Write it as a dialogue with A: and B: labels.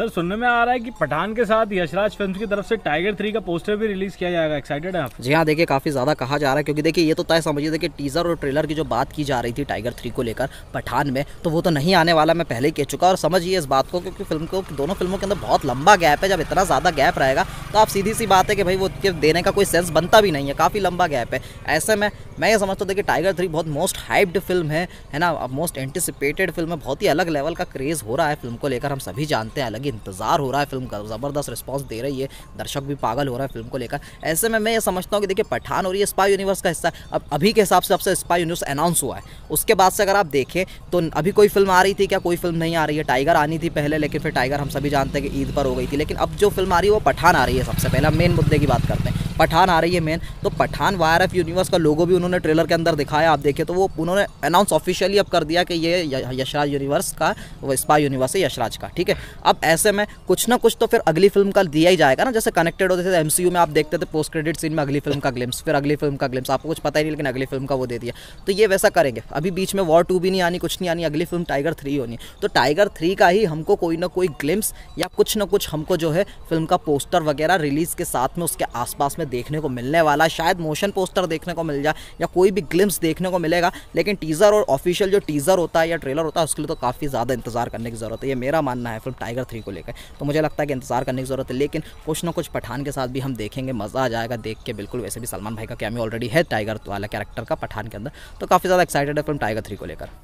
A: sir सुनने में आ रहा है कि पठान के साथ यशराज फिल्म की तरफ से टाइगर थ्री का पोस्टर भी रिलीज किया जाएगा एक्साइटेड है आप जी हाँ देखिए काफी ज्यादा कहा जा रहा है क्योंकि देखिए ये तो तय समझिए देखिए टीजर और ट्रेलर की जो बात की जा रही थी टाइगर थ्री को लेकर पठान में तो वो तो नहीं आने वाला मैं पहले ही कह चुका और समझिए इस बात को क्योंकि फिल्म को दोनों फिल्मों के अंदर बहुत लंबा गैप है जब इतना ज्यादा गैप रहेगा तो आप सीधी सी बात है कि भाई वो देने का कोई सेंस बनता भी नहीं है काफी लंबा गैप है ऐसे में मैं ये समझता हूँ देखिए टाइगर थ्री बहुत मोस्ट हाइप्ड फिल्म है है ना मोस्ट एंटिसिपेटेड फिल्म है बहुत ही अलग लेवल का क्रेज हो रहा है फिल्म को लेकर हम सभी जानते हैं अलग ही इंतज़ार हो रहा है फिल्म का ज़बरदस्त रिस्पॉन्स दे रही है दर्शक भी पागल हो रहा है फिल्म को लेकर ऐसे में मैं ये समझता हूँ कि देखिए पठान और ये स्पाई यूनिवर्स का हिस्सा अब अभी के हिसाब से सबसे स्पाई यूनिवर्स अनाउंस हुआ है उसके बाद से अगर आप देखें तो अभी कोई फिल्म आ रही थी क्या कोई फिल्म नहीं आ रही है टाइगर आनी थी पहले लेकिन फिर टाइगर हम सभी जानते हैं कि ईद पर हो गई थी लेकिन अब जो फिल्म आ रही है वो पठान आ रही है सबसे पहले हम मेन मुद्दे की बात करते हैं पठान आ रही है मेन तो पठान वायर एफ यूनिवर्स का लोगो भी उन्होंने ट्रेलर के अंदर दिखाया आप देखें तो वो उन्होंने अनाउंस ऑफिशियली अब कर दिया कि ये यशराज यूनिवर्स का वो स्पा यूनिवर्स है यशराज का ठीक है अब ऐसे में कुछ ना कुछ तो फिर अगली फिल्म का दिया ही जाएगा ना जैसे कनेक्टेड होते थे एम में आप देखते थे पोस्ट क्रेडिट सीन में अगली फिल्म का ग्लिम्स फिर अगली फिल्म का ग्लिम्स आपको कुछ पता ही नहीं लेकिन अगली फिल्म का वो दे दिया तो ये वैसा करेंगे अभी बीच में वॉर टू भी नहीं आनी कुछ नहीं आनी अगली फिल्म टाइगर थ्री होनी तो टाइगर थ्री का ही हमको कोई ना कोई ग्लिम्स या कुछ ना कुछ हमको जो है फिल्म का पोस्टर वगैरह रिलीज के साथ में उसके आसपास में देखने को मिलने वाला शायद मोशन पोस्टर देखने को मिल जाए या कोई भी ग्लिम्स देखने को मिलेगा लेकिन टीज़र और ऑफिशियल जो टीज़र होता है या ट्रेलर होता है उसके लिए तो काफ़ी ज़्यादा इंतजार करने की ज़रूरत है ये मेरा मानना है फिल्म टाइगर थ्री को लेकर तो मुझे लगता है कि इंतजार करने की ज़रूरत है लेकिन कुछ ना कुछ पठान के साथ भी हम देखेंगे मज़ा आ जाएगा देख के बिल्कुल वैसे भी सलमान भाई का कैमी ऑलरेडी है टाइगर वाला कैरेक्टर का पठान के अंदर तो काफ़ी ज़्यादा एक्साइटेड है फिल्म टाइगर थ्री को लेकर